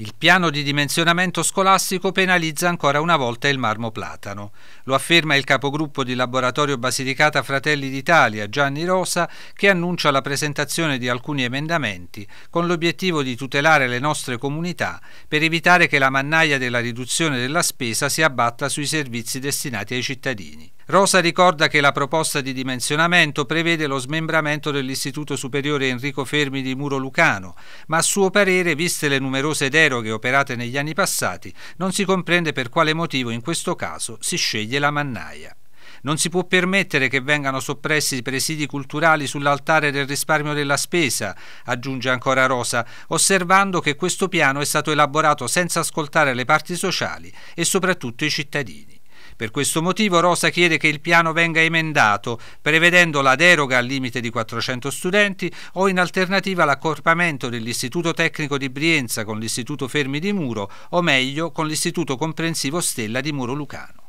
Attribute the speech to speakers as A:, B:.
A: Il piano di dimensionamento scolastico penalizza ancora una volta il marmo platano. Lo afferma il capogruppo di laboratorio Basilicata Fratelli d'Italia, Gianni Rosa, che annuncia la presentazione di alcuni emendamenti con l'obiettivo di tutelare le nostre comunità per evitare che la mannaia della riduzione della spesa si abbatta sui servizi destinati ai cittadini. Rosa ricorda che la proposta di dimensionamento prevede lo smembramento dell'Istituto Superiore Enrico Fermi di Muro Lucano, ma a suo parere, viste le numerose deroghe deroghe operate negli anni passati, non si comprende per quale motivo in questo caso si sceglie la mannaia. Non si può permettere che vengano soppressi i presidi culturali sull'altare del risparmio della spesa, aggiunge ancora Rosa, osservando che questo piano è stato elaborato senza ascoltare le parti sociali e soprattutto i cittadini. Per questo motivo Rosa chiede che il piano venga emendato, prevedendo la deroga al limite di 400 studenti o in alternativa l'accorpamento dell'Istituto Tecnico di Brienza con l'Istituto Fermi di Muro o meglio con l'Istituto Comprensivo Stella di Muro Lucano.